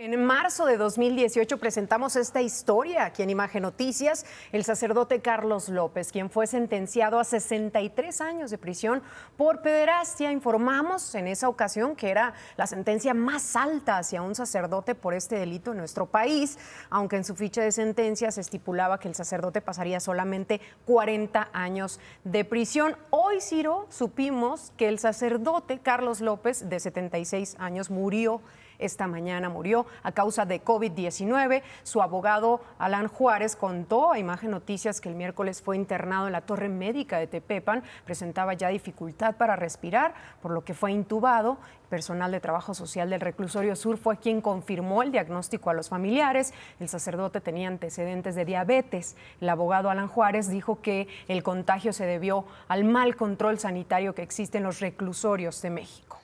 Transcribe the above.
En marzo de 2018 presentamos esta historia aquí en Imagen Noticias, el sacerdote Carlos López, quien fue sentenciado a 63 años de prisión por pederastia. Informamos en esa ocasión que era la sentencia más alta hacia un sacerdote por este delito en nuestro país, aunque en su ficha de sentencia se estipulaba que el sacerdote pasaría solamente 40 años de prisión. Hoy, Ciro, supimos que el sacerdote Carlos López, de 76 años, murió esta mañana murió a causa de COVID-19. Su abogado Alan Juárez contó a Imagen Noticias que el miércoles fue internado en la torre médica de Tepepan, presentaba ya dificultad para respirar, por lo que fue intubado. Personal de trabajo social del reclusorio sur fue quien confirmó el diagnóstico a los familiares. El sacerdote tenía antecedentes de diabetes. El abogado Alan Juárez dijo que el contagio se debió al mal control sanitario que existe en los reclusorios de México.